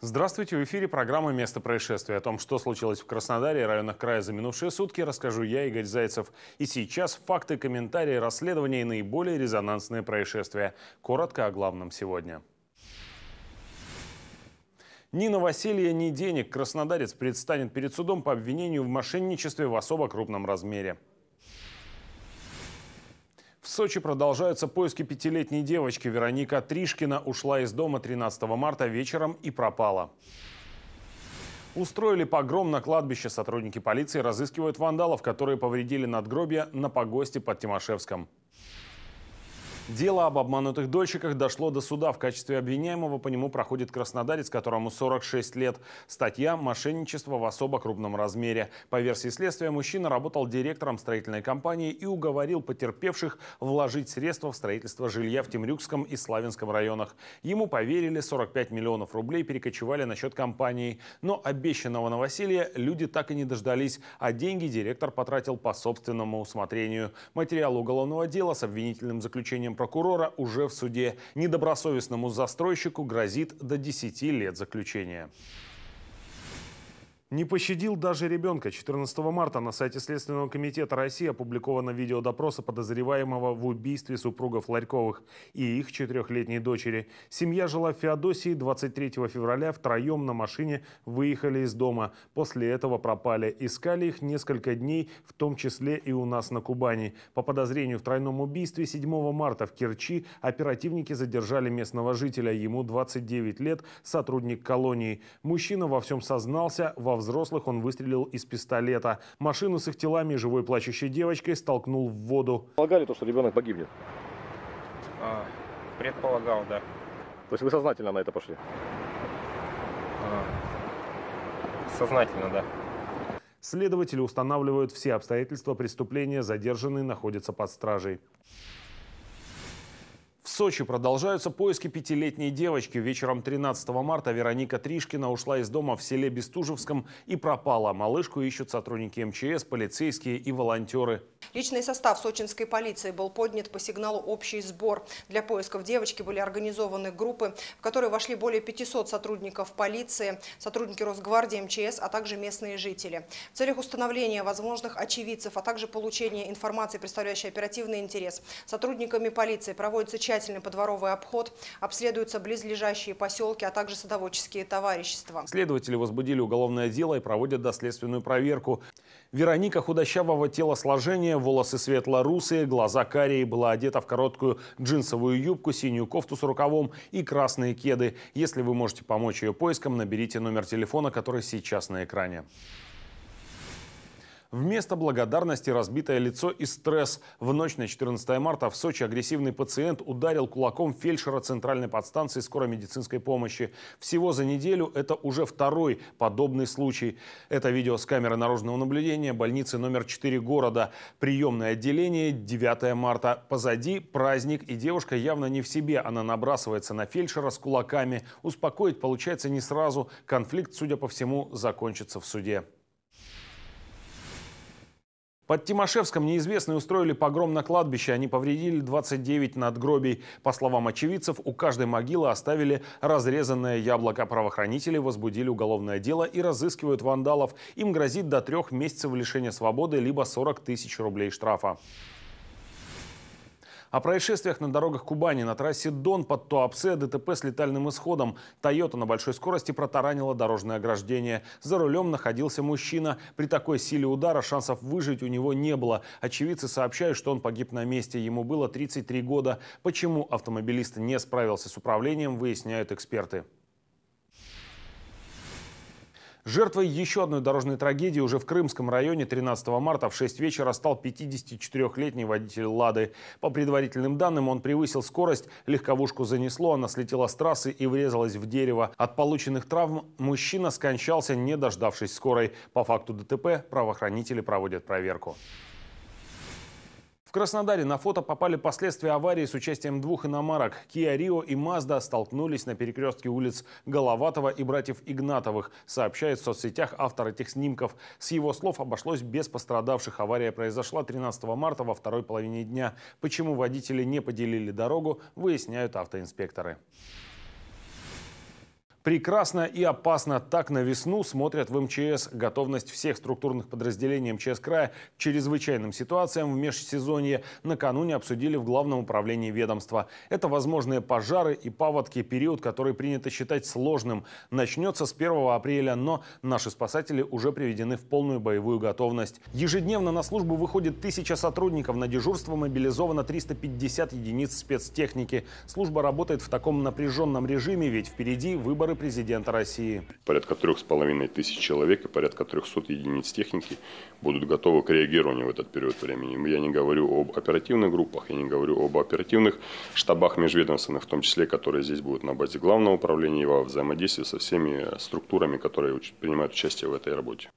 Здравствуйте, в эфире программа «Место происшествия». О том, что случилось в Краснодаре и районах края за минувшие сутки, расскажу я, Игорь Зайцев. И сейчас факты, комментарии, расследования и наиболее резонансные происшествия. Коротко о главном сегодня. Ни Василия ни денег краснодарец предстанет перед судом по обвинению в мошенничестве в особо крупном размере. В Сочи продолжаются поиски пятилетней девочки. Вероника Тришкина ушла из дома 13 марта вечером и пропала. Устроили погром на кладбище. Сотрудники полиции разыскивают вандалов, которые повредили надгробие на погосте под Тимошевском. Дело об обманутых дольщиках дошло до суда. В качестве обвиняемого по нему проходит краснодарец, которому 46 лет. Статья «Мошенничество в особо крупном размере». По версии следствия, мужчина работал директором строительной компании и уговорил потерпевших вложить средства в строительство жилья в Темрюкском и Славянском районах. Ему поверили, 45 миллионов рублей перекочевали на счет компании. Но обещанного новоселья люди так и не дождались, а деньги директор потратил по собственному усмотрению. Материал уголовного дела с обвинительным заключением генпрокурора уже в суде. Недобросовестному застройщику грозит до 10 лет заключения. Не пощадил даже ребенка. 14 марта на сайте Следственного комитета России опубликовано видео допроса подозреваемого в убийстве супругов Ларьковых и их четырехлетней дочери. Семья жила в Феодосии. 23 февраля втроем на машине выехали из дома. После этого пропали. Искали их несколько дней, в том числе и у нас на Кубани. По подозрению в тройном убийстве 7 марта в Керчи оперативники задержали местного жителя. Ему 29 лет, сотрудник колонии. Мужчина во всем сознался во взрослых он выстрелил из пистолета. Машину с их телами и живой плачущей девочкой столкнул в воду. Полагали то, что ребенок погибнет? А, предполагал, да. То есть вы сознательно на это пошли? А, сознательно, да. Следователи устанавливают все обстоятельства преступления, задержанные находятся под стражей. В Сочи продолжаются поиски пятилетней девочки. Вечером 13 марта Вероника Тришкина ушла из дома в селе Бестужевском и пропала. Малышку ищут сотрудники МЧС, полицейские и волонтеры. Личный состав сочинской полиции был поднят по сигналу «Общий сбор». Для поисков девочки были организованы группы, в которые вошли более 500 сотрудников полиции, сотрудники Росгвардии, МЧС, а также местные жители. В целях установления возможных очевидцев, а также получения информации, представляющей оперативный интерес, сотрудниками полиции проводится часть тщательный подворовый обход. Обследуются близлежащие поселки, а также садоводческие товарищества. Следователи возбудили уголовное дело и проводят доследственную проверку. Вероника худощавого телосложения, волосы светло-русые, глаза карие, была одета в короткую джинсовую юбку, синюю кофту с рукавом и красные кеды. Если вы можете помочь ее поискам, наберите номер телефона, который сейчас на экране. Вместо благодарности разбитое лицо и стресс. В ночь на 14 марта в Сочи агрессивный пациент ударил кулаком фельдшера центральной подстанции скорой медицинской помощи. Всего за неделю это уже второй подобный случай. Это видео с камеры наружного наблюдения больницы номер 4 города. Приемное отделение 9 марта. Позади праздник и девушка явно не в себе. Она набрасывается на фельдшера с кулаками. Успокоить получается не сразу. Конфликт, судя по всему, закончится в суде. Под Тимошевском неизвестные устроили погром на кладбище. Они повредили 29 надгробий. По словам очевидцев, у каждой могилы оставили разрезанное яблоко. Правоохранители возбудили уголовное дело и разыскивают вандалов. Им грозит до трех месяцев лишения свободы, либо 40 тысяч рублей штрафа. О происшествиях на дорогах Кубани на трассе Дон под Туапсе ДТП с летальным исходом. Тойота на большой скорости протаранила дорожное ограждение. За рулем находился мужчина. При такой силе удара шансов выжить у него не было. Очевидцы сообщают, что он погиб на месте. Ему было 33 года. Почему автомобилист не справился с управлением, выясняют эксперты. Жертвой еще одной дорожной трагедии уже в Крымском районе 13 марта в 6 вечера стал 54-летний водитель «Лады». По предварительным данным, он превысил скорость, легковушку занесло, она слетела с трассы и врезалась в дерево. От полученных травм мужчина скончался, не дождавшись скорой. По факту ДТП правоохранители проводят проверку. В Краснодаре на фото попали последствия аварии с участием двух иномарок. Kia Rio и Mazda столкнулись на перекрестке улиц Головатова и братьев Игнатовых, сообщает в соцсетях автор этих снимков. С его слов обошлось без пострадавших. Авария произошла 13 марта во второй половине дня. Почему водители не поделили дорогу, выясняют автоинспекторы. Прекрасно и опасно так на весну смотрят в МЧС. Готовность всех структурных подразделений МЧС края к чрезвычайным ситуациям в межсезонье накануне обсудили в Главном управлении ведомства. Это возможные пожары и паводки, период, который принято считать сложным. Начнется с 1 апреля, но наши спасатели уже приведены в полную боевую готовность. Ежедневно на службу выходит тысяча сотрудников, на дежурство мобилизовано 350 единиц спецтехники. Служба работает в таком напряженном режиме, ведь впереди выборы президента России. Порядка трех с половиной тысяч человек и порядка 300 единиц техники будут готовы к реагированию в этот период времени. Я не говорю об оперативных группах, я не говорю об оперативных штабах межведомственных, в том числе, которые здесь будут на базе главного управления и во взаимодействии со всеми структурами, которые принимают участие в этой работе.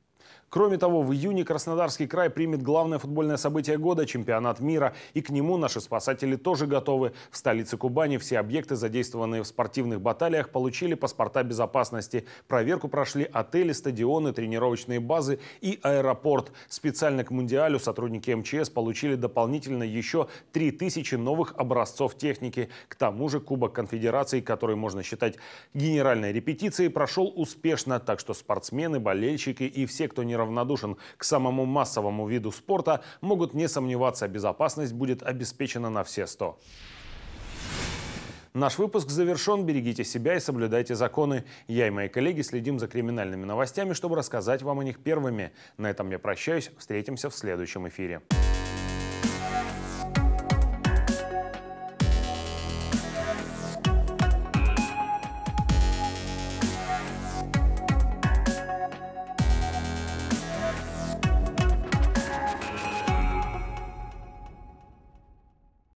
Кроме того, в июне Краснодарский край примет главное футбольное событие года – чемпионат мира. И к нему наши спасатели тоже готовы. В столице Кубани все объекты, задействованные в спортивных баталиях, получили паспорта безопасности. Проверку прошли отели, стадионы, тренировочные базы и аэропорт. Специально к Мундиалю сотрудники МЧС получили дополнительно еще 3000 новых образцов техники. К тому же Кубок Конфедерации, который можно считать генеральной репетицией, прошел успешно. Так что спортсмены, болельщики и все, кто не неравнодушен к самому массовому виду спорта, могут не сомневаться, безопасность будет обеспечена на все сто. Наш выпуск завершен. Берегите себя и соблюдайте законы. Я и мои коллеги следим за криминальными новостями, чтобы рассказать вам о них первыми. На этом я прощаюсь. Встретимся в следующем эфире.